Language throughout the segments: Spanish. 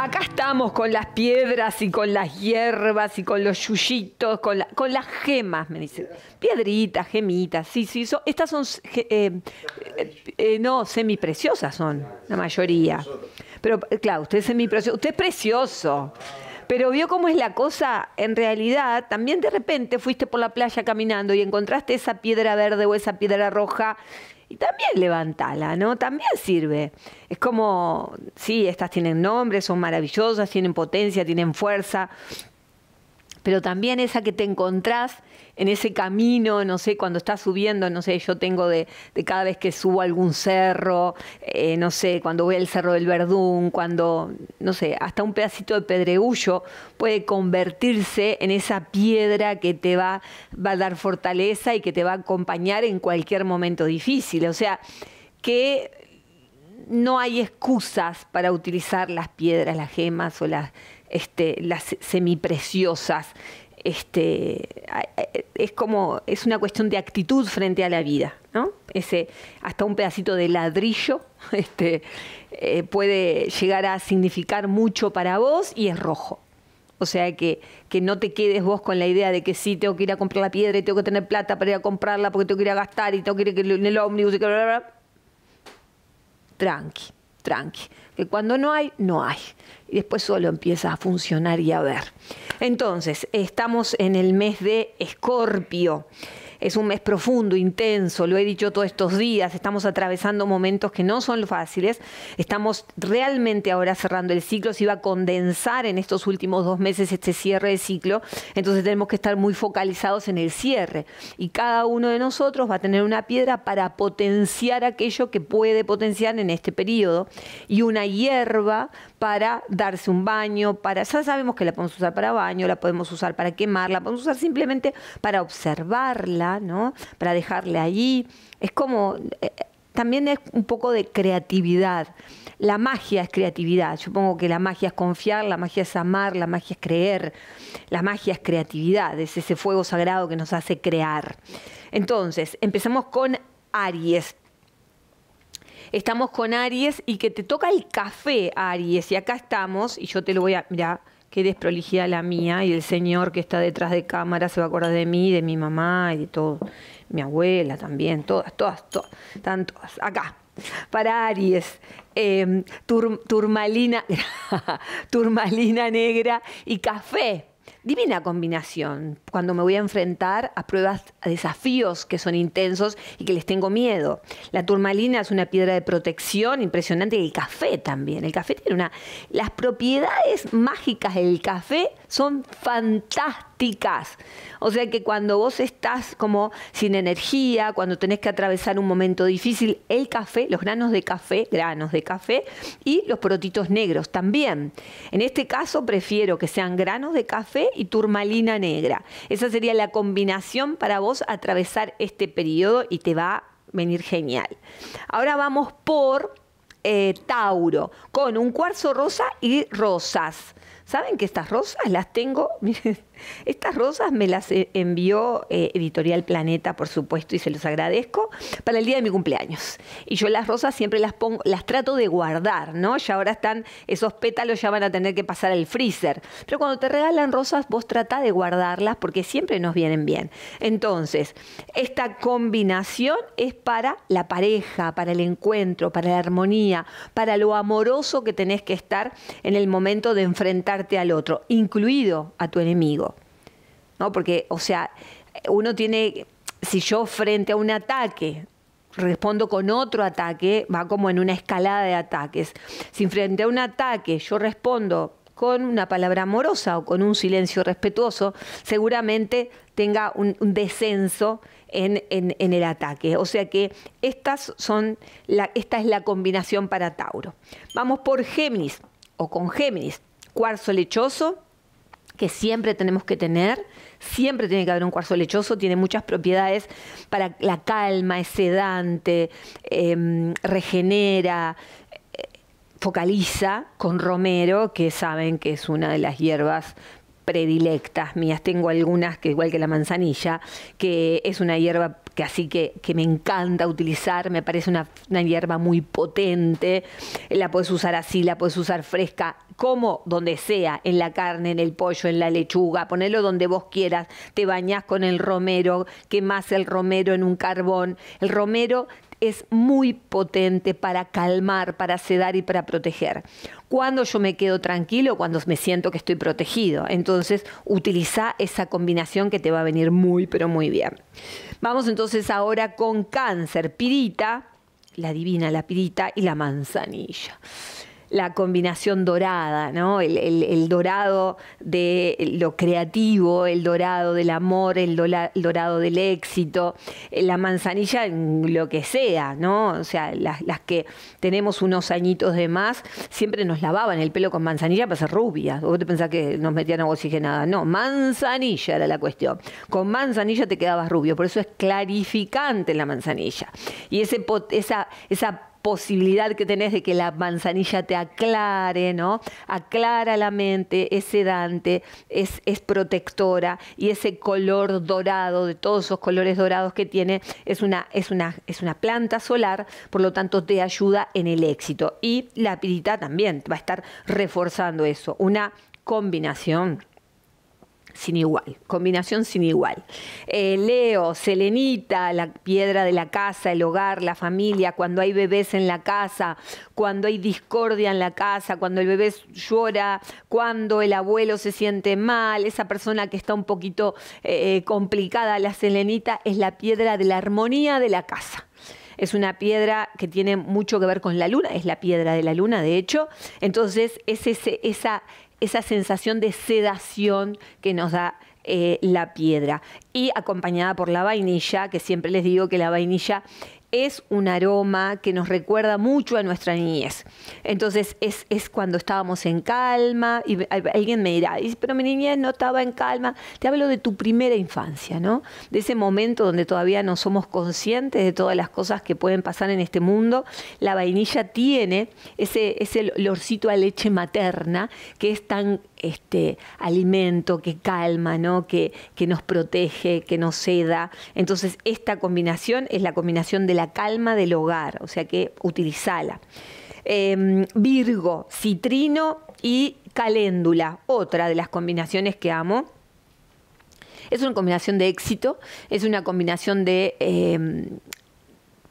Acá estamos con las piedras y con las hierbas y con los yuyitos, con, las gemas, me dicen. Piedritas, gemitas, sí, sí. estas son, eh, eh, eh, no, semi preciosas semipreciosas son, la mayoría. Pero, claro, usted es semiprecioso. Usted es precioso. Pero vio cómo es la cosa, en realidad, también de repente fuiste por la playa caminando y encontraste esa piedra verde o esa piedra roja y también levantala, ¿no? También sirve. Es como, sí, estas tienen nombre, son maravillosas, tienen potencia, tienen fuerza, pero también esa que te encontrás en ese camino, no sé, cuando estás subiendo, no sé, yo tengo de, cada vez que subo algún cerro, eh, no sé, cuando voy al Cerro del Verdún, cuando, no sé, hasta un pedacito de pedregullo puede convertirse en esa piedra que te va a dar fortaleza y que te va a acompañar en cualquier momento difícil. O sea, que no hay excusas para utilizar las piedras, las gemas o las este, las semipreciosas. Este, es como, es una cuestión de actitud frente a la vida, ¿no? Ese, hasta un pedacito de ladrillo este, eh, puede llegar a significar mucho para vos y es rojo. O sea que, que no te quedes vos con la idea de que sí, tengo que ir a comprar la piedra y tengo que tener plata para ir a comprarla porque tengo que ir a gastar y tengo que ir en el ómnibus y que Tranqui tranqui. Que cuando no hay, no hay. Y después solo empieza a funcionar y a ver. Entonces, estamos en el mes de Escorpio. Es un mes profundo, intenso, lo he dicho todos estos días, estamos atravesando momentos que no son fáciles, estamos realmente ahora cerrando el ciclo, se iba a condensar en estos últimos dos meses este cierre de ciclo, entonces tenemos que estar muy focalizados en el cierre y cada uno de nosotros va a tener una piedra para potenciar aquello que puede potenciar en este periodo y una hierba para darse un baño, para ya sabemos que la podemos usar para baño, la podemos usar para quemarla, la podemos usar simplemente para observarla ¿no? Para dejarle ahí. Es como, eh, eh, también es un poco de creatividad. La magia es creatividad. Yo que la magia es confiar, la magia es amar, la magia es creer, la magia es creatividad, es ese fuego sagrado que nos hace crear. Entonces, empezamos con Aries. Estamos con Aries y que te toca el café, Aries. Y acá estamos, y yo te lo voy a. mirar qué desprolijidad la mía y el señor que está detrás de cámara se va a acordar de mí, de mi mamá y de todo, mi abuela también, todas, todas, todas, están todas acá. Para Aries, em, turmalina, turmalina negra y café divina combinación cuando me voy a enfrentar a pruebas, a desafíos que son intensos y que les tengo miedo. La turmalina es una piedra de protección impresionante y el café también. El café tiene una... Las propiedades mágicas del café son fantásticas. O sea que cuando vos estás como sin energía, cuando tenés que atravesar un momento difícil, el café, los granos de café, granos de café y los protitos negros también. En este caso prefiero que sean granos de café y turmalina negra. Esa sería la combinación para vos atravesar este periodo y te va a venir genial. Ahora vamos por eh, Tauro, con un cuarzo rosa y rosas. ¿Saben que estas rosas las tengo? Estas rosas me las eh, envió eh, Editorial Planeta, por supuesto, y se los agradezco, para el día de mi cumpleaños. Y yo las rosas siempre las pongo, las trato de guardar, ¿no? Ya ahora están, esos pétalos ya van a tener que pasar al freezer. Pero cuando te regalan rosas, vos trata de guardarlas porque siempre nos vienen bien. Entonces, esta combinación es para la pareja, para el encuentro, para la armonía, para lo amoroso que tenés que estar en el momento de enfrentarte al otro, incluido a tu enemigo. ¿no? Porque, o sea, uno tiene, si yo frente a un ataque respondo con otro ataque, va como en una escalada de ataques. Si frente a un ataque yo respondo con una palabra amorosa o con un silencio respetuoso, seguramente tenga un, descenso en, el ataque. O sea que estas son esta es la combinación para Tauro. Vamos por Géminis o con Géminis. Cuarzo lechoso, que siempre tenemos que tener. Siempre tiene que haber un cuarzo lechoso, tiene muchas propiedades para la calma, es sedante, em, regenera, eh, focaliza con romero, que saben que es una de las hierbas predilectas mías. Tengo algunas que, igual que la manzanilla, que es una hierba que así que, me encanta utilizar, me parece una, una hierba muy potente, la puedes usar así, la puedes usar fresca, como donde sea, en la carne, en el pollo, en la lechuga, ponelo donde vos quieras, te bañás con el romero, quemás el romero en un carbón. El romero es muy potente para calmar, para sedar y para proteger. Cuando yo me quedo tranquilo, cuando me siento que estoy protegido. Entonces, utiliza esa combinación que te va a venir muy, pero muy bien. Vamos entonces ahora con cáncer, pirita, la divina, la pirita y la manzanilla la combinación dorada, ¿no? El, dorado de lo creativo, el dorado del amor, el, dorado del éxito, eh, la manzanilla en lo que sea, ¿no? O sea, las, que tenemos unos añitos de más, siempre nos lavaban el pelo con manzanilla para ser rubias. ¿Vos te pensás que nos metían agua oxigenada? No, manzanilla era la cuestión. Con manzanilla te quedabas rubio, por eso es clarificante la manzanilla. Y ese, esa, esa posibilidad que tenés de que la manzanilla te aclare, ¿no? Aclara la mente, es sedante, es, es protectora y ese color dorado, de todos esos colores dorados que tiene, es una, es una, es una planta solar, por lo tanto te ayuda en el éxito. Y la pirita también va a estar reforzando eso. Una combinación sin igual, combinación sin igual. Eh, Leo, Selenita, la piedra de la casa, el hogar, la familia, cuando hay bebés en la casa, cuando hay discordia en la casa, cuando el bebé llora, cuando el abuelo se siente mal, esa persona que está un poquito eh, complicada, la Selenita es la piedra de la armonía de la casa es una piedra que tiene mucho que ver con la luna, es la piedra de la luna, de hecho. Entonces, es ese, esa, esa sensación de sedación que nos da eh, la piedra. Y acompañada por la vainilla, que siempre les digo que la vainilla es un aroma que nos recuerda mucho a nuestra niñez. Entonces es, cuando estábamos en calma y alguien me dirá, pero mi niñez no estaba en calma. Te hablo de tu primera infancia, ¿no? De ese momento donde todavía no somos conscientes de todas las cosas que pueden pasar en este mundo. La vainilla tiene ese, ese lorcito a leche materna que es tan este alimento que calma, ¿no? Que, que nos protege, que nos seda. Entonces esta combinación es la combinación de la calma del hogar, o sea que utilizala. Em, Virgo, citrino y caléndula, otra de las combinaciones que amo. Es una combinación de éxito, es una combinación de... Em,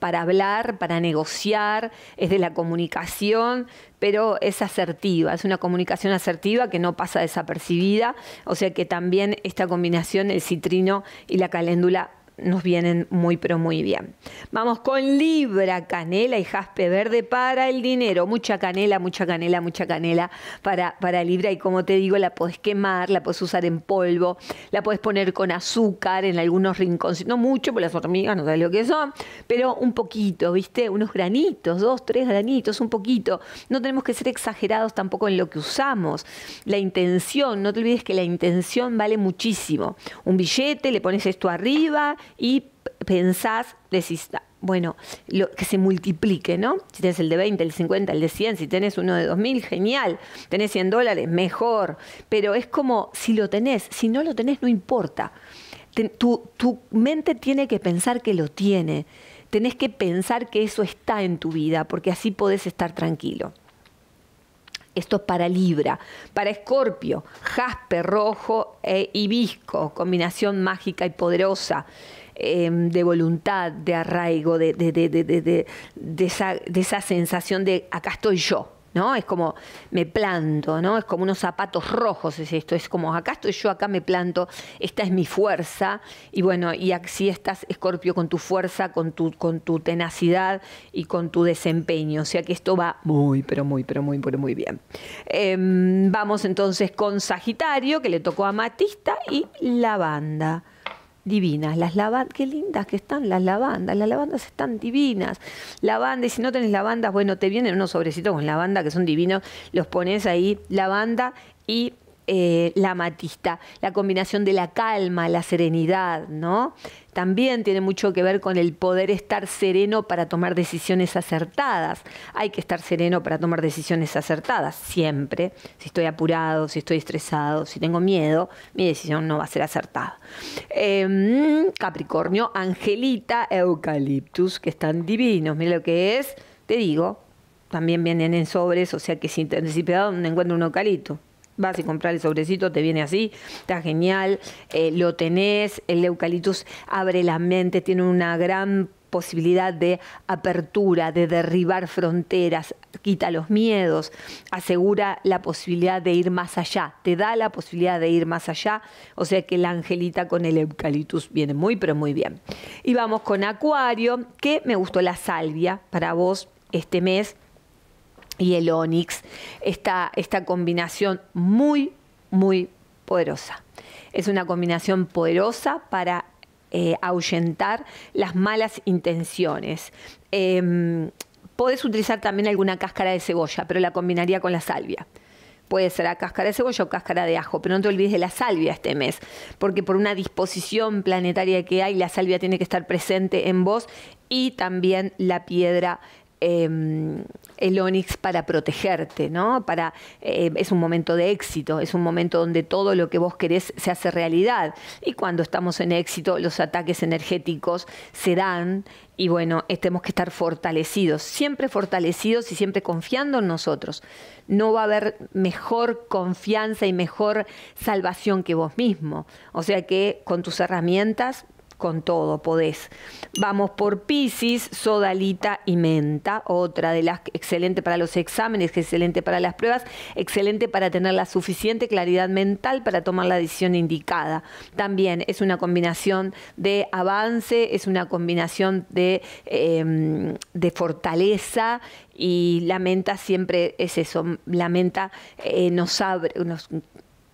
para hablar, para negociar, es de la comunicación, pero es asertiva, es una comunicación asertiva que no pasa desapercibida, o sea que también esta combinación, el citrino y la caléndula, nos vienen muy pero muy bien. Vamos con Libra, canela y jaspe verde para el dinero. Mucha canela, mucha canela, mucha canela para, para Libra y como te digo, la podés quemar, la podés usar en polvo, la podés poner con azúcar en algunos rincones, no mucho, porque las hormigas no saben lo que son, pero un poquito, ¿viste? Unos granitos, dos, tres granitos, un poquito. No tenemos que ser exagerados tampoco en lo que usamos. La intención, no te olvides que la intención vale muchísimo. Un billete, le pones esto arriba y pensás, decís, ah, bueno, lo, que se multiplique, ¿no? Si tenés el de 20, el 50, el de 100, si tenés uno de 2.000, genial. Tenés 100 dólares, mejor. Pero es como si lo tenés, si no lo tenés, no importa. tu, mente tiene que pensar que lo tiene. Tenés que pensar que eso está en tu vida, porque así podés estar tranquilo. Esto es para Libra, para Escorpio, jaspe rojo e eh, hibisco, combinación mágica y poderosa. Em, de voluntad, de arraigo, de, esa, sensación de acá estoy yo. ¿No? Es como me planto, ¿no? Es como unos zapatos rojos, es esto, es como acá estoy yo, acá me planto, esta es mi fuerza, y bueno, y así estás, Escorpio, con tu fuerza, con tu, con tu tenacidad y con tu desempeño. O sea que esto va muy, pero muy, pero muy, pero muy bien. Em, vamos entonces con Sagitario, que le tocó a Matista y la banda divinas. Las lavandas, qué lindas que están las lavandas, las lavandas están divinas. Lavanda, y si no tenés lavandas, bueno, te vienen unos sobrecitos con lavanda que son divinos, los pones ahí, lavanda y eh, la matista, la combinación de la calma, la serenidad, ¿no? También tiene mucho que ver con el poder estar sereno para tomar decisiones acertadas. Hay que estar sereno para tomar decisiones acertadas, siempre. Si estoy apurado, si estoy estresado, si tengo miedo, mi decisión no va a ser acertada. Em, Capricornio, Angelita, Eucaliptus, que están divinos. Mira lo que es, te digo, también vienen en sobres, o sea que si, te anticipado, un encuentro un eucalipto, vas y compras el sobrecito, te viene así, está genial, eh, lo tenés, el eucaliptus abre la mente, tiene una gran posibilidad de apertura, de derribar fronteras, quita los miedos, asegura la posibilidad de ir más allá, te da la posibilidad de ir más allá, o sea que la angelita con el eucaliptus viene muy pero muy bien. Y vamos con Acuario, que me gustó la salvia para vos este mes y el Onix, esta, esta combinación muy, muy poderosa. Es una combinación poderosa para eh, ahuyentar las malas intenciones. Puedes em, podés utilizar también alguna cáscara de cebolla, pero la combinaría con la salvia. Puede ser a cáscara de cebolla o cáscara de ajo, pero no te olvides de la salvia este mes, porque por una disposición planetaria que hay, la salvia tiene que estar presente en vos y también la piedra Em, el Onix para protegerte, ¿no? Para, eh, es un momento de éxito, es un momento donde todo lo que vos querés se hace realidad. Y cuando estamos en éxito, los ataques energéticos se dan y bueno, tenemos que estar fortalecidos, siempre fortalecidos y siempre confiando en nosotros. No va a haber mejor confianza y mejor salvación que vos mismo. O sea que con tus herramientas con todo podés. Vamos por Piscis, sodalita y menta, otra de las excelente para los exámenes, excelente para las pruebas, excelente para tener la suficiente claridad mental para tomar la decisión indicada. También es una combinación de avance, es una combinación de, em, fortaleza y la menta siempre es eso, la menta eh, nos abre, nos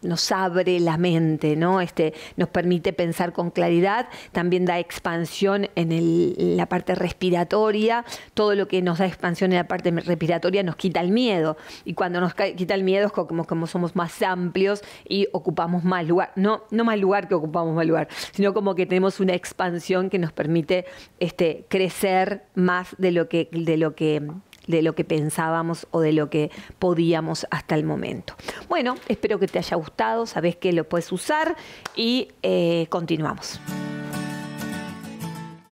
nos abre la mente, ¿no? Este, nos permite pensar con claridad, también da expansión en, la parte respiratoria, todo lo que nos da expansión en la parte respiratoria nos quita el miedo, y cuando nos quita el miedo es como, somos más amplios y ocupamos más lugar, no, no más lugar que ocupamos más lugar, sino como que tenemos una expansión que nos permite este, crecer más de lo que, de lo que de lo que pensábamos o de lo que podíamos hasta el momento. Bueno, espero que te haya gustado, sabes que lo puedes usar y eh, continuamos.